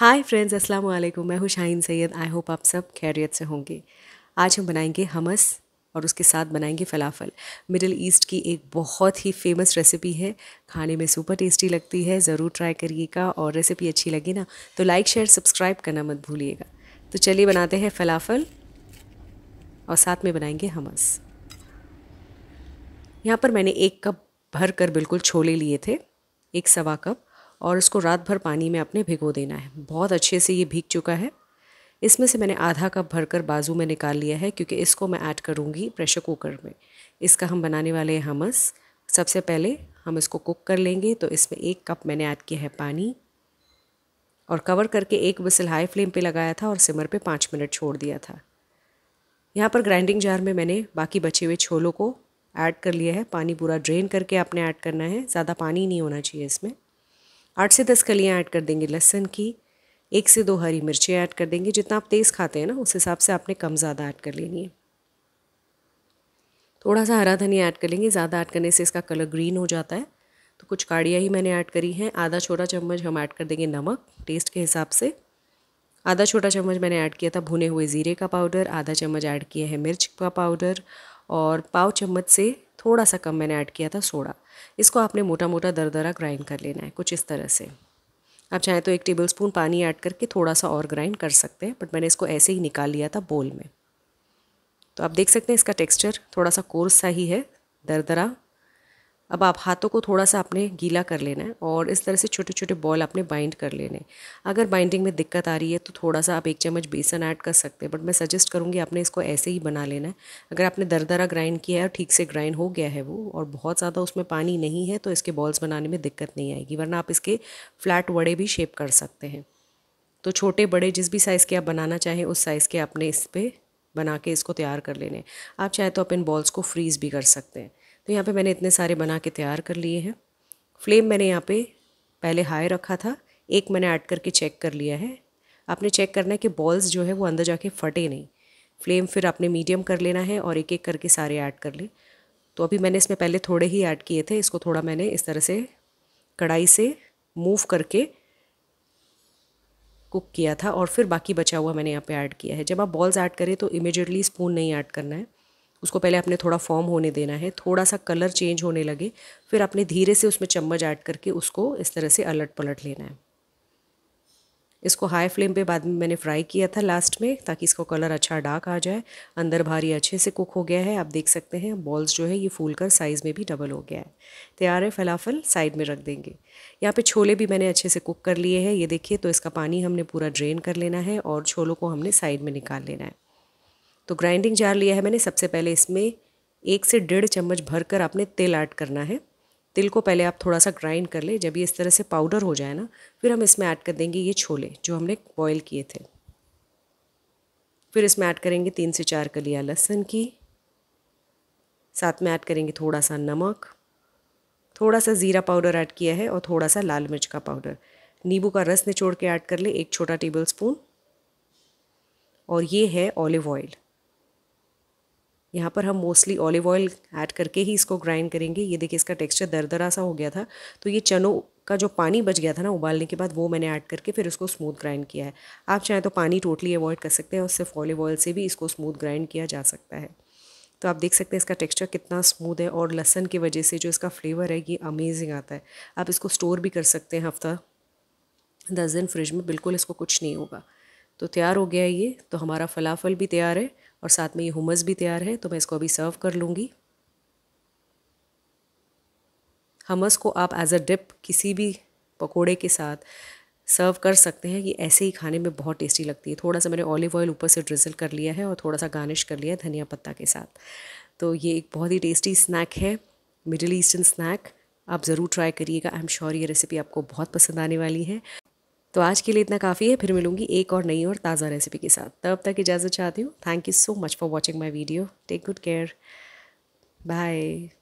hi friends अस्सलाम वालेकुम मैं हूँ शाहीन सैयद आई होप आप सब खैरियत से होंगे आज हम बनाएंगे हमस और उसके साथ बनाएंगे फलाफल मिडिल ईस्ट की एक बहुत ही फेमस रेसिपी है खाने में सुपर टेस्टी लगती है ज़रूर ट्राई करिएगा और रेसिपी अच्छी लगी ना तो लाइक शेयर सब्सक्राइब करना मत भूलिएगा तो चलिए बनाते हैं फलाफल और साथ में बनाएंगे हमस यहाँ पर मैंने एक कप भर कर बिल्कुल छोले लिए थे एक सवा कप और इसको रात भर पानी में अपने भिगो देना है बहुत अच्छे से ये भीग चुका है इसमें से मैंने आधा कप भरकर बाजू में निकाल लिया है क्योंकि इसको मैं ऐड करूँगी प्रेशर कुकर में इसका हम बनाने वाले हैं हमस सबसे पहले हम इसको कुक कर लेंगे तो इसमें एक कप मैंने ऐड किया है पानी और कवर करके एक विसल हाई फ्लेम पे लगाया था और सिमर पे पाँच मिनट छोड़ दिया था यहाँ पर ग्राइंडिंग जार में मैंने बाकी बचे हुए छोलों को ऐड कर लिया है पानी पूरा ड्रेन करके आपने ऐड करना है ज़्यादा पानी नहीं होना चाहिए इसमें आठ से दस कलियाँ ऐड कर देंगे लहसन की एक से दो हरी मिर्चें ऐड कर देंगे जितना आप तेज़ खाते हैं ना उस हिसाब से आपने कम ज़्यादा ऐड कर लेनी है थोड़ा सा हरा धनिया ऐड कर लेंगे ज़्यादा ऐड करने से इसका कलर ग्रीन हो जाता है तो कुछ काड़ियाँ ही मैंने ऐड करी हैं आधा छोटा चम्मच हम ऐड कर देंगे नमक टेस्ट के हिसाब से आधा छोटा चम्मच मैंने ऐड किया था भुने हुए ज़ीरे का पाउडर आधा चम्मच ऐड किया है मिर्च का पाउडर और पाव चम्मच से थोड़ा सा कम मैंने ऐड किया था सोडा इसको आपने मोटा मोटा दरदरा ग्राइंड कर लेना है कुछ इस तरह से आप चाहें तो एक टेबल स्पून पानी ऐड करके थोड़ा सा और ग्राइंड कर सकते हैं बट मैंने इसको ऐसे ही निकाल लिया था बोल में तो आप देख सकते हैं इसका टेक्स्चर थोड़ा सा कोर्स सा ही है दरदरा अब आप हाथों को थोड़ा सा आपने गीला कर लेना है और इस तरह से छोटे छोटे बॉल आपने बाइंड कर लेने अगर बाइंडिंग में दिक्कत आ रही है तो थोड़ा सा आप एक चम्मच बेसन ऐड कर सकते हैं बट मैं सजेस्ट करूँगी आपने इसको ऐसे ही बना लेना है अगर आपने दरदरा ग्राइंड किया है और ठीक से ग्राइंड हो गया है वो और बहुत ज़्यादा उसमें पानी नहीं है तो इसके बॉल्स बनाने में दिक्कत नहीं आएगी वरना आप इसके फ्लैट वड़े भी शेप कर सकते हैं तो छोटे बड़े जिस भी साइज़ के आप बनाना चाहें उस साइज़ के आपने इस पर बना के इसको तैयार कर लेने आप चाहे तो आप इन बॉल्स को फ्रीज़ भी कर सकते हैं तो यहाँ पे मैंने इतने सारे बना के तैयार कर लिए हैं फ्लेम मैंने यहाँ पे पहले हाई रखा था एक मैंने ऐड करके चेक कर लिया है आपने चेक करना है कि बॉल्स जो है वो अंदर जाके फटे नहीं फ्लेम फिर आपने मीडियम कर लेना है और एक एक करके सारे ऐड कर ले तो अभी मैंने इसमें पहले थोड़े ही ऐड किए थे इसको थोड़ा मैंने इस तरह से कढ़ाई से मूव करके कुक किया था और फिर बाकी बचा हुआ मैंने यहाँ पे ऐड किया है जब आप बॉल्स ऐड करें तो इमिजिएटली स्पून नहीं ऐड करना है उसको पहले आपने थोड़ा फॉर्म होने देना है थोड़ा सा कलर चेंज होने लगे फिर आपने धीरे से उसमें चम्मच ऐड करके उसको इस तरह से अलट पलट लेना है इसको हाई फ्लेम पे बाद में मैंने फ्राई किया था लास्ट में ताकि इसका कलर अच्छा डार्क आ जाए अंदर भारी अच्छे से कुक हो गया है आप देख सकते हैं बॉल्स जो है ये फूल कर साइज़ में भी डबल हो गया है तैयार है फलाफल साइड में रख देंगे यहाँ पे छोले भी मैंने अच्छे से कुक कर लिए हैं ये देखिए तो इसका पानी हमने पूरा ड्रेन कर लेना है और छोलों को हमने साइड में निकाल लेना है तो ग्राइंडिंग जार लिया है मैंने सबसे पहले इसमें एक से डेढ़ चम्मच भर कर आपने तेल ऐड करना है तिल को पहले आप थोड़ा सा ग्राइंड कर ले जब ये इस तरह से पाउडर हो जाए ना फिर हम इसमें ऐड कर देंगे ये छोले जो हमने बॉयल किए थे फिर इसमें ऐड करेंगे तीन से चार कलियाँ लहसुन की साथ में ऐड करेंगे थोड़ा सा नमक थोड़ा सा ज़ीरा पाउडर ऐड किया है और थोड़ा सा लाल मिर्च का पाउडर नींबू का रस निचोड़ के ऐड कर ले एक छोटा टेबल स्पून और ये है ऑलिव ऑयल यहाँ पर हम मोस्टली ऑलिव ऑयल ऐड करके ही इसको ग्राइंड करेंगे ये देखिए इसका टेक्सचर दरदरा सा हो गया था तो ये चनों का जो पानी बच गया था ना उबालने के बाद वो मैंने ऐड करके फिर उसको स्मूथ ग्राइंड किया है आप चाहें तो पानी टोटली अवॉइड कर सकते हैं और सिर्फ ऑलिव ऑयल से भी इसको स्मूथ ग्राइंड किया जा सकता है तो आप देख सकते हैं इसका टेक्सचर कितना स्मूथ है और लहसन की वजह से जो इसका फ्लेवर है ये अमेजिंग आता है आप इसको स्टोर भी कर सकते हैं हफ्ता दस दिन फ्रिज में बिल्कुल इसको कुछ नहीं होगा तो तैयार हो गया ये तो हमारा फलाफल भी तैयार है और साथ में ये हुमस भी तैयार है तो मैं इसको अभी सर्व कर लूँगी हमस को आप एज अ डिप किसी भी पकोड़े के साथ सर्व कर सकते हैं ये ऐसे ही खाने में बहुत टेस्टी लगती है थोड़ा सा मैंने ऑलिव ऑयल ऊपर से ड्रिजल कर लिया है और थोड़ा सा गार्निश कर लिया है धनिया पत्ता के साथ तो ये एक बहुत ही टेस्टी स्नैक है मिडिल ईस्टर्न स्नैक आप ज़रूर ट्राई करिएगा आई एम श्योर ये रेसिपी आपको बहुत पसंद आने वाली है तो आज के लिए इतना काफ़ी है फिर मिलूंगी एक और नई और ताज़ा रेसिपी के साथ तब तक इजाज़त चाहती हूँ thank you so much for watching my video take good care bye